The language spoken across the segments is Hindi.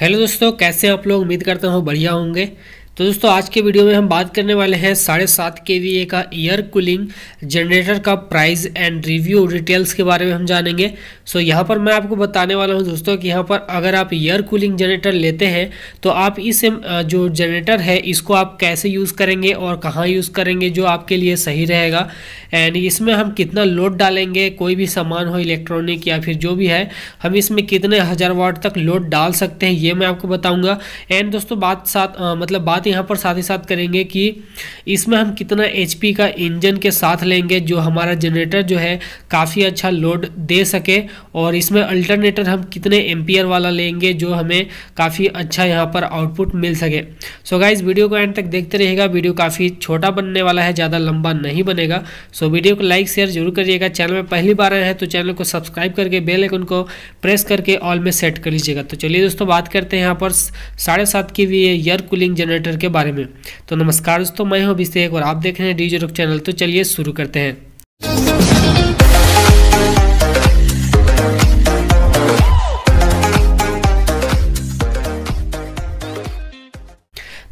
हेलो दोस्तों कैसे आप लोग उम्मीद करता हूँ बढ़िया होंगे तो दोस्तों आज के वीडियो में हम बात करने वाले हैं साढ़े सात के वी ए का एयर कूलिंग जनरेटर का प्राइस एंड रिव्यू डिटेल्स के बारे में हम जानेंगे सो यहाँ पर मैं आपको बताने वाला हूँ दोस्तों कि यहाँ पर अगर आप एयर कूलिंग जनरेटर लेते हैं तो आप इस जो जनरेटर है इसको आप कैसे यूज़ करेंगे और कहाँ यूज़ करेंगे जो आपके लिए सही रहेगा एंड इसमें हम कितना लोड डालेंगे कोई भी सामान हो इलेक्ट्रॉनिक या फिर जो भी है हम इसमें कितने हज़ार वाट तक लोड डाल सकते हैं ये मैं आपको बताऊँगा एंड दोस्तों बात साथ मतलब बात यहाँ पर साथ ही साथ करेंगे कि इसमें हम कितना एच का इंजन के साथ लेंगे जो हमारा जनरेटर जो है काफ़ी अच्छा लोड दे सके और इसमें अल्टरनेटर हम कितने एम वाला लेंगे जो हमें काफ़ी अच्छा यहाँ पर आउटपुट मिल सके सो so गाइज वीडियो को एंड तक देखते रहेगा वीडियो काफ़ी छोटा बनने वाला है ज़्यादा लंबा नहीं बनेगा सो so वीडियो को लाइक शेयर जरूर करिएगा चैनल में पहली बार आए हैं तो चैनल को सब्सक्राइब करके बेल आइकन को प्रेस करके ऑल में सेट कर लीजिएगा तो चलिए दोस्तों बात करते हैं यहाँ पर साढ़े सात की भी एयर कूलिंग जनरेटर के बारे में तो नमस्कार दोस्तों मैं हूं अभिषेक और आप देख रहे हैं डी चैनल तो चलिए शुरू करते हैं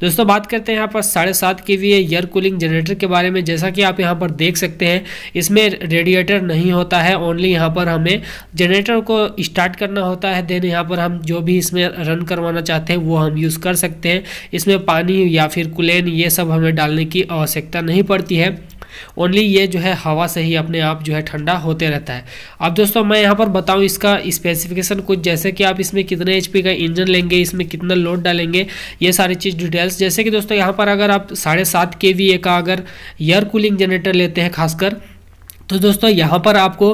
दोस्तों बात करते हैं यहाँ पर साढ़े सात के वी एयर कूलिंग जनरेटर के बारे में जैसा कि आप यहाँ पर देख सकते हैं इसमें रेडिएटर नहीं होता है ओनली यहाँ पर हमें जनरेटर को स्टार्ट करना होता है देन यहाँ पर हम जो भी इसमें रन करवाना चाहते हैं वो हम यूज़ कर सकते हैं इसमें पानी या फिर कुलेन ये सब हमें डालने की आवश्यकता नहीं पड़ती है ओनली ये जो है हवा से ही अपने आप जो है ठंडा होते रहता है अब दोस्तों मैं यहाँ पर बताऊँ इसका स्पेसिफिकेशन कुछ जैसे कि आप इसमें कितने एच का इंजन लेंगे इसमें कितना लोड डालेंगे ये सारी चीज़ डिटेल्स जैसे कि दोस्तों यहाँ पर अगर आप साढ़े सात के का अगर एयर कूलिंग जनरेटर लेते हैं खासकर तो दोस्तों यहाँ पर आपको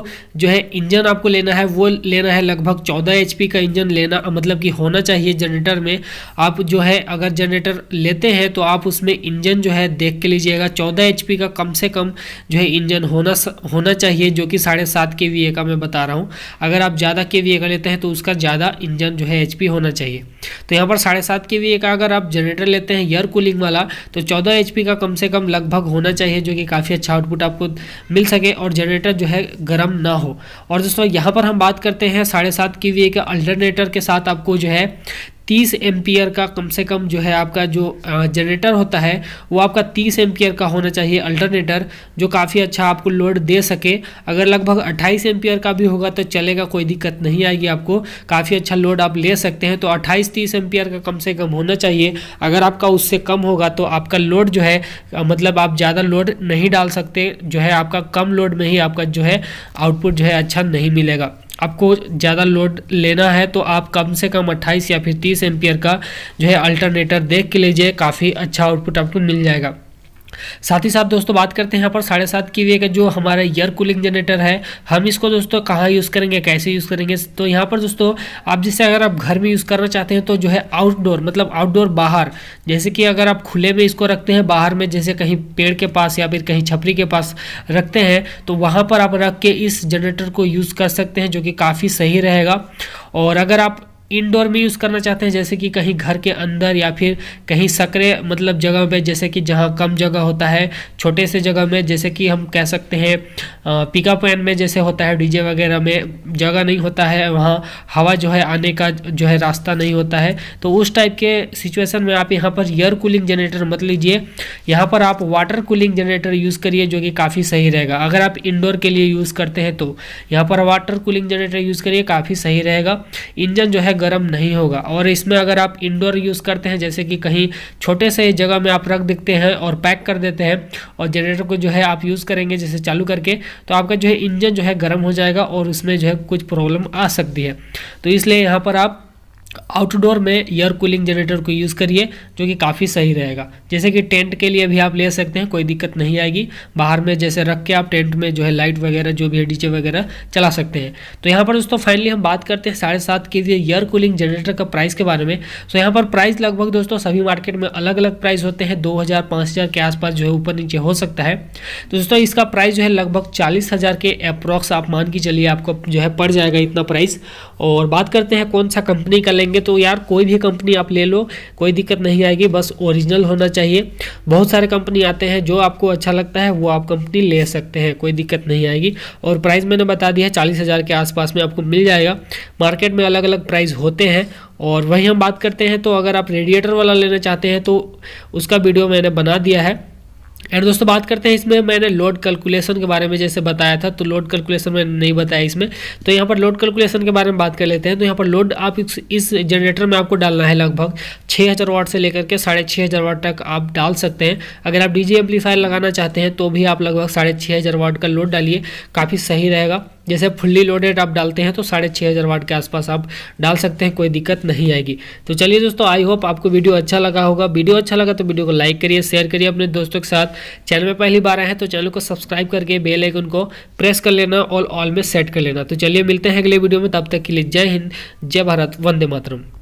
जो है इंजन आपको लेना है वो लेना है लगभग 14 एच का इंजन लेना मतलब कि होना चाहिए जनरेटर में आप जो है अगर जनरेटर लेते हैं तो आप उसमें इंजन जो है देख के लीजिएगा 14 एच का कम से कम जो है इंजन होना होना चाहिए जो कि साढ़े सात के वी का मैं बता रहा हूँ अगर आप ज़्यादा के वी का लेते हैं तो उसका ज़्यादा इंजन जो है एच होना चाहिए तो यहाँ पर साढ़े सात के वी का अगर आप जनरेटर लेते हैं एयर कूलिंग वाला तो चौदह एच का कम से कम लगभग होना चाहिए जो कि काफ़ी अच्छा आउटपुट आपको मिल सके और जनरेटर जो है गर्म ना हो और दोस्तों यहाँ पर हम बात करते हैं साढ़े सात के वी के अल्टरनेटर के साथ आपको जो है तीस एम्पियर का कम से कम जो है आपका जो जनरेटर होता है वो आपका तीस एम्पियर का होना चाहिए अल्टरनेटर जो काफ़ी अच्छा आपको लोड दे सके अगर लगभग अट्ठाईस एम्पियर का भी होगा तो चलेगा कोई दिक्कत नहीं आएगी आपको काफ़ी अच्छा लोड आप ले सकते हैं तो अट्ठाईस तीस एम्पियर का कम से कम होना चाहिए अगर आपका उससे कम होगा तो आपका लोड जो है मतलब आप ज़्यादा लोड नहीं डाल सकते जो है आपका कम लोड में ही आपका जो है आउटपुट जो है अच्छा नहीं मिलेगा आपको ज़्यादा लोड लेना है तो आप कम से कम 28 या फिर 30 एम्पियर का जो है अल्टरनेटर देख के लीजिए काफ़ी अच्छा आउटपुट आपको मिल जाएगा साथ ही साथ दोस्तों बात करते हैं यहाँ पर साढ़े सात की वे का जो हमारा एयर कूलिंग जनरेटर है हम इसको दोस्तों कहाँ यूज़ करेंगे कैसे यूज़ करेंगे तो यहाँ पर दोस्तों आप जैसे अगर आप घर में यूज़ करना चाहते हैं तो जो है आउटडोर मतलब आउटडोर बाहर जैसे कि अगर आप खुले में इसको रखते हैं बाहर में जैसे कहीं पेड़ के पास या फिर कहीं छपरी के पास रखते हैं तो वहाँ पर आप रख के इस जनरेटर को यूज़ कर सकते हैं जो कि काफ़ी सही रहेगा और अगर आप इंडोर में यूज़ करना चाहते हैं जैसे कि कहीं घर के अंदर या फिर कहीं सकरे मतलब जगह पे जैसे कि जहाँ कम जगह होता है छोटे से जगह में जैसे कि हम कह सकते हैं पिकअप वैन में जैसे होता है डीजे वगैरह में जगह नहीं होता है वहाँ हवा जो है आने का जो है रास्ता नहीं होता है तो उस टाइप के सिचुएसन में आप यहाँ पर एयर कूलिंग जनरेटर मत लीजिए यहाँ पर आप वाटर कूलिंग जनरेटर यूज़ करिए जो कि काफ़ी सही रहेगा अगर आप इंडोर के लिए यूज़ करते हैं तो यहाँ पर वाटर कूलिंग जनरेटर यूज़ करिए काफ़ी सही रहेगा इंजन जो है गर्म नहीं होगा और इसमें अगर आप इंडोर यूज़ करते हैं जैसे कि कहीं छोटे से जगह में आप रख देते हैं और पैक कर देते हैं और जनरेटर को जो है आप यूज़ करेंगे जैसे चालू करके तो आपका जो है इंजन जो है गर्म हो जाएगा और उसमें जो है कुछ प्रॉब्लम आ सकती है तो इसलिए यहाँ पर आप आउटडोर में एयर कूलिंग जनरेटर को यूज़ करिए जो कि काफ़ी सही रहेगा जैसे कि टेंट के लिए भी आप ले सकते हैं कोई दिक्कत नहीं आएगी बाहर में जैसे रख के आप टेंट में जो है लाइट वगैरह जो भी है डीजे वगैरह चला सकते हैं तो यहाँ पर दोस्तों फाइनली हम बात करते हैं साढ़े सात के लिए एयर कूलिंग जनरेटर का प्राइस के बारे में तो यहाँ पर प्राइस लगभग दोस्तों सभी मार्केट में अलग अलग प्राइस होते हैं दो हज़ार के आसपास जो है ऊपर नीचे हो सकता है तो दोस्तों इसका प्राइस जो है लगभग चालीस के अप्रॉक्स आप मान के चलिए आपको जो है पड़ जाएगा इतना प्राइस और बात करते हैं कौन सा कंपनी का लेंगे तो यार कोई भी कंपनी आप ले लो कोई दिक्कत नहीं आएगी बस ओरिजिनल होना चाहिए बहुत सारे कंपनी आते हैं जो आपको अच्छा लगता है वो आप कंपनी ले सकते हैं कोई दिक्कत नहीं आएगी और प्राइस मैंने बता दिया है चालीस हज़ार के आसपास में आपको मिल जाएगा मार्केट में अलग अलग प्राइस होते हैं और वही हम बात करते हैं तो अगर आप रेडिएटर वाला लेना चाहते हैं तो उसका वीडियो मैंने बना दिया है एंड दोस्तों बात करते हैं इसमें मैंने लोड कैलकुलेशन के बारे में जैसे बताया था तो लोड कैलकुलेशन मैंने नहीं बताया इसमें तो यहाँ पर लोड कैलकुलेशन के बारे में बात कर लेते हैं तो यहाँ पर लोड आप इस जनरेटर में आपको डालना है लगभग 6000 वाट से लेकर के साढ़े छः हज़ार वाट तक आप डाल सकते हैं अगर आप डी एम्पलीफायर लगाना चाहते हैं तो भी आप लगभग साढ़े छः हज़ार वाट का लोड डालिए काफ़ी सही रहेगा जैसे फुल्ली लोडेड आप डालते हैं तो साढ़े छः हज़ार वाट के आसपास आप डाल सकते हैं कोई दिक्कत नहीं आएगी तो चलिए दोस्तों आई होप आपको वीडियो अच्छा लगा होगा वीडियो अच्छा लगा तो वीडियो को लाइक करिए शेयर करिए अपने दोस्तों के साथ चैनल में पहली बार आए हैं तो चैनल को सब्सक्राइब करके बेल आइकन को प्रेस कर लेना और ऑल में सेट कर लेना तो चलिए मिलते हैं अगले वीडियो में तब तक के लिए जय हिंद जय भारत वंदे मातरम